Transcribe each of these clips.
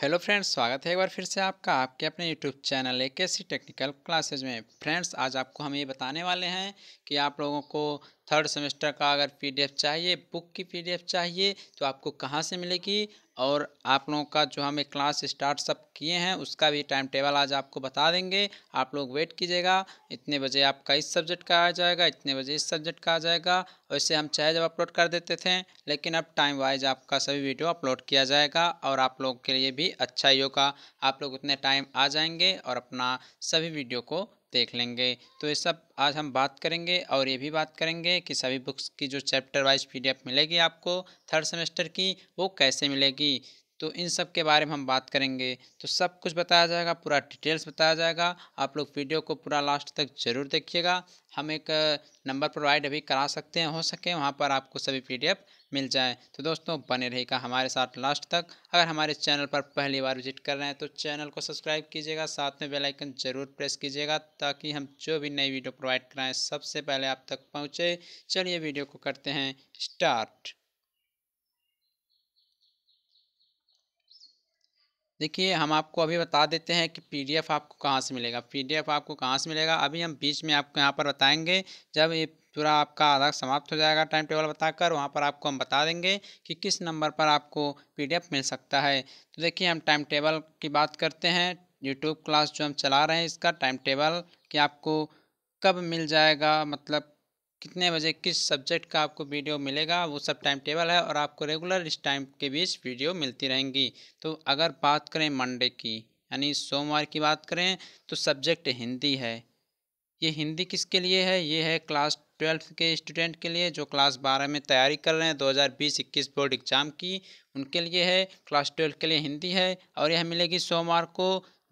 hello friends स्वागत है एक बार फिर से आपका आपके अपने YouTube channel A K C technical classes में फ्रेंड्स आज आपको हम ये बताने वाले हैं कि आप लोगों को थर्ड सेमेस्टर का अगर पीडीएफ चाहिए बुक की पीडीएफ चाहिए तो आपको कहाँ से मिलेगी और आप लोगों का जो हमें क्लास स्टार्ट सब किए हैं उसका भी टाइम टेबल आज आपको बता देंगे आप लोग वेट कीजिएगा इतने बजे आपका इस सब्जेक्ट का आ जाएगा इतने बजे इस सब्जेक्ट का आ जाएगा वैसे हम चाहे जब अपलोड कर देते थे लेकिन अब टाइम वाइज आपका सभी वीडियो अपलोड किया जाएगा और आप लोग के लिए भी अच्छा ही होगा आप लोग उतने टाइम आ जाएंगे और अपना सभी वीडियो को देख लेंगे तो ये सब आज हम बात करेंगे और ये भी बात करेंगे कि सभी बुक्स की जो चैप्टर वाइज पीडीएफ मिलेगी आपको थर्ड सेमेस्टर की वो कैसे मिलेगी तो इन सब के बारे में हम बात करेंगे तो सब कुछ बताया जाएगा पूरा डिटेल्स बताया जाएगा आप लोग वीडियो को पूरा लास्ट तक ज़रूर देखिएगा हम एक नंबर प्रोवाइड अभी करा सकते हैं हो सके वहाँ पर आपको सभी पी मिल जाए तो दोस्तों बने रहेगा हमारे साथ लास्ट तक अगर हमारे चैनल पर पहली बार विजिट कर रहे हैं तो चैनल को सब्सक्राइब कीजिएगा साथ में बेल आइकन जरूर प्रेस कीजिएगा ताकि हम जो भी नई वीडियो प्रोवाइड कराएं सबसे पहले आप तक पहुँचे चलिए वीडियो को करते हैं स्टार्ट देखिए हम आपको अभी बता देते हैं कि पीडीएफ आपको कहाँ से मिलेगा पीडीएफ आपको कहाँ से मिलेगा अभी हम बीच में आपको यहाँ पर बताएंगे जब ये पूरा आपका आधार समाप्त हो जाएगा टाइम टेबल बताकर वहाँ पर आपको हम बता देंगे कि किस नंबर पर आपको पीडीएफ मिल सकता है तो देखिए हम टाइम टेबल की बात करते हैं यूट्यूब क्लास जो हम चला रहे हैं इसका टाइम टेबल कि आपको कब मिल जाएगा मतलब कितने बजे किस सब्जेक्ट का आपको वीडियो मिलेगा वो सब टाइम टेबल है और आपको रेगुलर इस टाइम के बीच वीडियो मिलती रहेंगी तो अगर बात करें मंडे की यानी सोमवार की बात करें तो सब्जेक्ट हिंदी है ये हिंदी किसके लिए है ये है क्लास ट्वेल्थ के स्टूडेंट के लिए जो क्लास बारह में तैयारी कर रहे हैं दो हज़ार बोर्ड एग्ज़ाम की उनके लिए है क्लास ट्वेल्थ के लिए हिंदी है और यह मिलेगी सोमवार को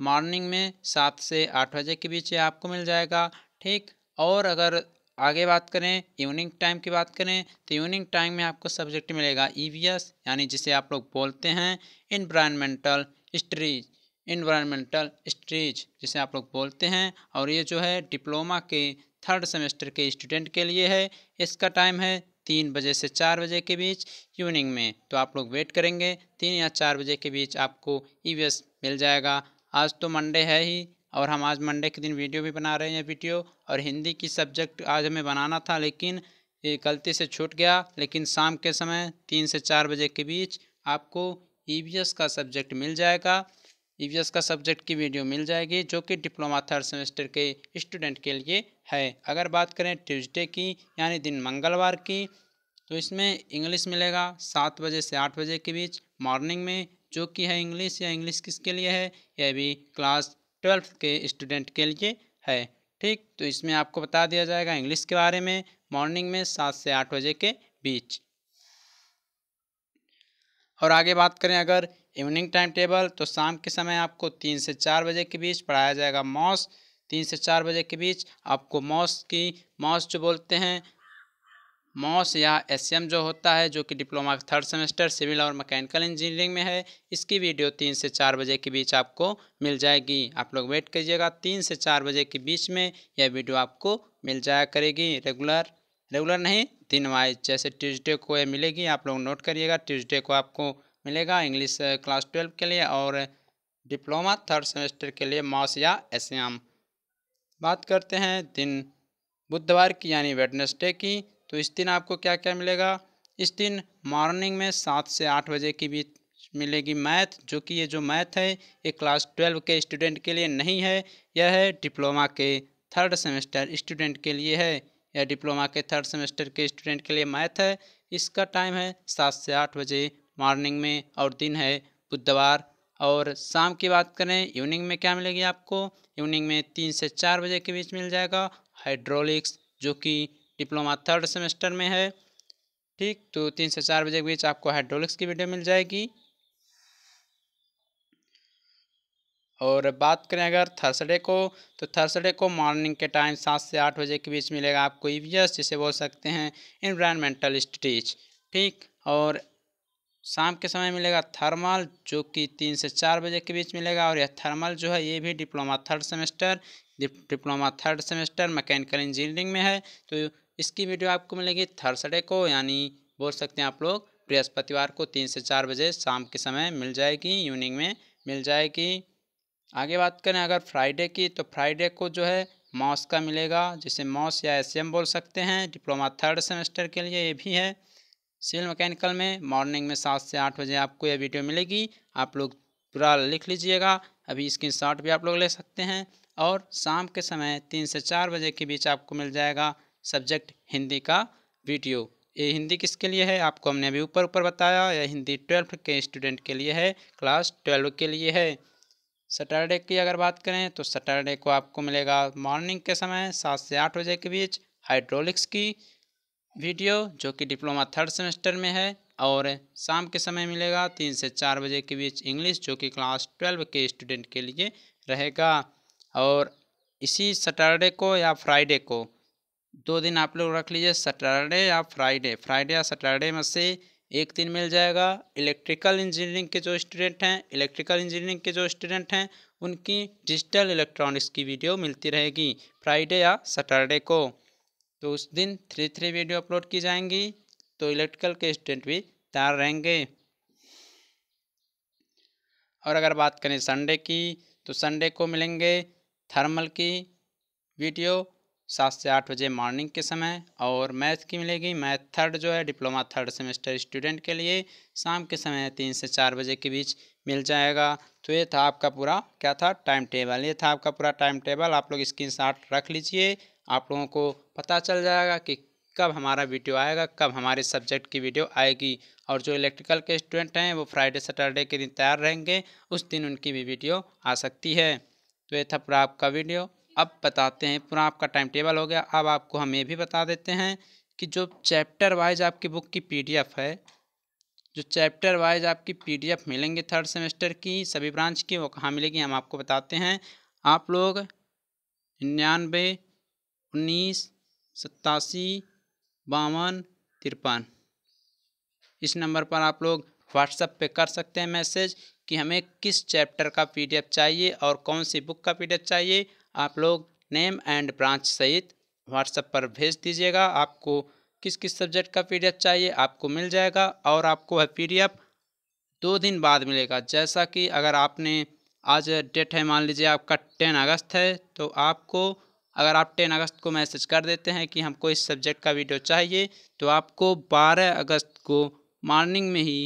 मॉर्निंग में सात से आठ बजे के बीच ये आपको मिल जाएगा ठीक और अगर आगे बात करें इवनिंग टाइम की बात करें तो इवनिंग टाइम में आपको सब्जेक्ट मिलेगा ईवीएस e यानी जिसे आप लोग बोलते हैं इन्वायरमेंटल स्ट्रीज इन्वायरमेंटल स्ट्रीज जिसे आप लोग बोलते हैं और ये जो है डिप्लोमा के थर्ड सेमेस्टर के स्टूडेंट के लिए है इसका टाइम है तीन बजे से चार बजे के बीच इवनिंग में तो आप लोग वेट करेंगे तीन या चार बजे के बीच आपको ई e मिल जाएगा आज तो मंडे है ही और हम आज मंडे के दिन वीडियो भी बना रहे हैं वीडियो और हिंदी की सब्जेक्ट आज हमें बनाना था लेकिन ये गलती से छूट गया लेकिन शाम के समय तीन से चार बजे के बीच आपको ई e का सब्जेक्ट मिल जाएगा ई e का सब्जेक्ट की वीडियो मिल जाएगी जो कि डिप्लोमा थर्ड सेमेस्टर के स्टूडेंट के लिए है अगर बात करें ट्यूसडे की यानी दिन मंगलवार की तो इसमें इंग्लिश मिलेगा सात बजे से आठ बजे के बीच मॉर्निंग में जो कि है इंग्लिश या इंग्लिश किसके लिए है यह भी क्लास ट्वेल्थ के स्टूडेंट के लिए है ठीक तो इसमें आपको बता दिया जाएगा इंग्लिश के बारे में मॉर्निंग में सात से आठ बजे के बीच और आगे बात करें अगर इवनिंग टाइम टेबल तो शाम के समय आपको तीन से चार बजे के बीच पढ़ाया जाएगा मॉस तीन से चार बजे के बीच आपको मॉस की मॉस जो बोलते हैं मॉस या एस जो होता है जो कि डिप्लोमा थर्ड सेमेस्टर सिविल और मैकेनिकल इंजीनियरिंग में है इसकी वीडियो तीन से चार बजे के बीच आपको मिल जाएगी आप लोग वेट करिएगा तीन से चार बजे के बीच में यह वीडियो आपको मिल जाया करेगी रेगुलर रेगुलर नहीं दिन वाइज जैसे ट्यूजडे को यह मिलेगी आप लोग नोट करिएगा ट्यूजडे को आपको मिलेगा इंग्लिश क्लास ट्वेल्व के लिए और डिप्लोमा थर्ड सेमेस्टर के लिए मॉस या एस बात करते हैं दिन बुधवार की यानी वेडनेसडे की तो इस दिन आपको क्या क्या मिलेगा इस दिन मॉर्निंग में सात से आठ बजे के बीच मिलेगी मैथ जो कि ये जो मैथ है ये क्लास ट्वेल्व के स्टूडेंट के लिए नहीं है यह है डिप्लोमा के थर्ड सेमेस्टर स्टूडेंट के लिए है यह डिप्लोमा के थर्ड सेमेस्टर के स्टूडेंट के लिए मैथ है इसका टाइम है सात से आठ बजे मॉर्निंग में और दिन है बुधवार और शाम की बात करें इवनिंग में क्या मिलेगी आपको इवनिंग में तीन से चार बजे के बीच मिल जाएगा हाइड्रोलिक्स जो कि डिप्लोमा थर्ड सेमेस्टर में है ठीक तो तीन से चार बजे के बीच आपको हाइड्रोलिक्स की वीडियो मिल जाएगी और बात करें अगर थर्सडे को तो थर्सडे को मॉर्निंग के टाइम सात से आठ बजे के बीच मिलेगा आपको ई e जिसे बोल सकते हैं इन्वायरमेंटल स्टडीज ठीक और शाम के समय मिलेगा थर्मल जो कि तीन से चार बजे के बीच मिलेगा और यह थर्मल जो है ये भी diploma third semester diploma third semester mechanical engineering में है तो इसकी वीडियो आपको मिलेगी थर्सडे को यानी बोल सकते हैं आप लोग बृहस्पतिवार को तीन से चार बजे शाम के समय मिल जाएगी इवनिंग में मिल जाएगी आगे बात करें अगर फ्राइडे की तो फ्राइडे को जो है मॉस का मिलेगा जिसे मॉस या एस बोल सकते हैं डिप्लोमा थर्ड सेमेस्टर के लिए ये भी है सिविल मैकेनिकल में मॉर्निंग में सात से आठ बजे आपको यह वीडियो मिलेगी आप लोग पूरा लिख लीजिएगा अभी स्क्रीन शॉट भी आप लोग ले सकते हैं और शाम के समय तीन से चार बजे के बीच आपको मिल जाएगा सब्जेक्ट हिंदी का वीडियो ये हिंदी किसके लिए है आपको हमने अभी ऊपर ऊपर बताया यह हिंदी ट्वेल्थ के स्टूडेंट के लिए है क्लास ट्वेल्व के लिए है सैटरडे की अगर बात करें तो सैटरडे को आपको मिलेगा मॉर्निंग के समय सात से आठ बजे के बीच हाइड्रोलिक्स की वीडियो जो कि डिप्लोमा थर्ड सेमेस्टर में है और शाम के समय मिलेगा तीन से चार बजे के बीच इंग्लिश जो कि क्लास ट्वेल्व के स्टूडेंट के लिए रहेगा और इसी सैटरडे को या फ्राइडे को दो दिन आप लोग रख लीजिए सैटरडे या फ्राइडे फ्राइडे या सैटरडे में से एक दिन मिल जाएगा इलेक्ट्रिकल इंजीनियरिंग के जो स्टूडेंट हैं इलेक्ट्रिकल इंजीनियरिंग के जो स्टूडेंट हैं उनकी डिजिटल इलेक्ट्रॉनिक्स की वीडियो मिलती रहेगी फ्राइडे या सैटरडे को तो उस दिन थ्री थ्री वीडियो अपलोड की जाएंगी तो इलेक्ट्रिकल के स्टूडेंट भी तैयार रहेंगे और अगर बात करें संडे की तो संडे को मिलेंगे थर्मल की वीडियो सात से आठ बजे मॉर्निंग के समय और मैथ की मिलेगी मैथ थर्ड जो है डिप्लोमा थर्ड सेमेस्टर स्टूडेंट के लिए शाम के समय तीन से चार बजे के बीच मिल जाएगा तो ये था आपका पूरा क्या था टाइम टेबल ये था आपका पूरा टाइम टेबल आप लोग स्क्रीन रख लीजिए आप लोगों को पता चल जाएगा कि कब हमारा वीडियो आएगा कब हमारे सब्जेक्ट की वीडियो आएगी और जो इलेक्ट्रिकल के स्टूडेंट हैं वो फ्राइडे सैटरडे के दिन तैयार रहेंगे उस दिन उनकी भी वीडियो आ सकती है तो ये था पूरा आपका वीडियो अब बताते हैं पूरा आपका टाइम टेबल हो गया अब आपको हम ये भी बता देते हैं कि जो चैप्टर वाइज आपकी बुक की पीडीएफ है जो चैप्टर वाइज आपकी पीडीएफ मिलेंगे थर्ड सेमेस्टर की सभी ब्रांच की वो कहाँ मिलेगी हम आपको बताते हैं आप लोग निन्यानवे उन्नीस सत्तासी बावन तिरपन इस नंबर पर आप लोग व्हाट्सएप पे कर सकते हैं मैसेज कि हमें किस चैप्टर का पीडीएफ चाहिए और कौन सी बुक का पीडीएफ चाहिए आप लोग नेम एंड ब्रांच सहित व्हाट्सएप पर भेज दीजिएगा आपको किस किस सब्जेक्ट का पी चाहिए आपको मिल जाएगा और आपको वह पी दो दिन बाद मिलेगा जैसा कि अगर आपने आज डेट है मान लीजिए आपका टेन अगस्त है तो आपको अगर आप टेन अगस्त को मैसेज कर देते हैं कि हमको इस सब्जेक्ट का वीडियो चाहिए तो आपको बारह अगस्त को मॉर्निंग में ही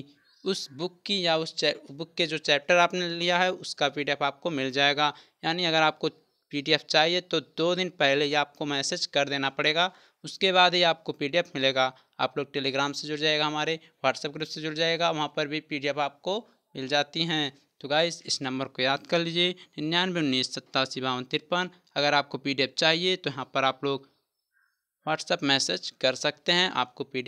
उस बुक की या उस बुक के जो चैप्टर आपने लिया है उसका पीडीएफ आपको मिल जाएगा यानी अगर आपको पीडीएफ चाहिए तो दो दिन पहले ही आपको मैसेज कर देना पड़ेगा उसके बाद ही आपको पीडीएफ मिलेगा आप लोग टेलीग्राम से जुड़ जाएगा हमारे व्हाट्सएप ग्रुप से जुड़ जाएगा वहाँ पर भी पीडीएफ आपको मिल जाती हैं तो गाइस इस नंबर को याद कर लीजिए निन्यानवे उन्नीस सत्तासी बावन तिरपन अगर आपको पी चाहिए तो यहाँ पर आप लोग व्हाट्सएप मैसेज कर सकते हैं आपको पी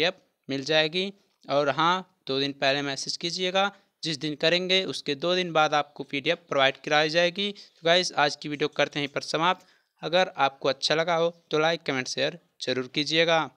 मिल जाएगी और हाँ दो दिन पहले मैसेज कीजिएगा जिस दिन करेंगे उसके दो दिन बाद आपको पी प्रोवाइड कराई जाएगी तो गाइज़ आज की वीडियो करते हैं पर समाप्त अगर आपको अच्छा लगा हो तो लाइक कमेंट शेयर ज़रूर कीजिएगा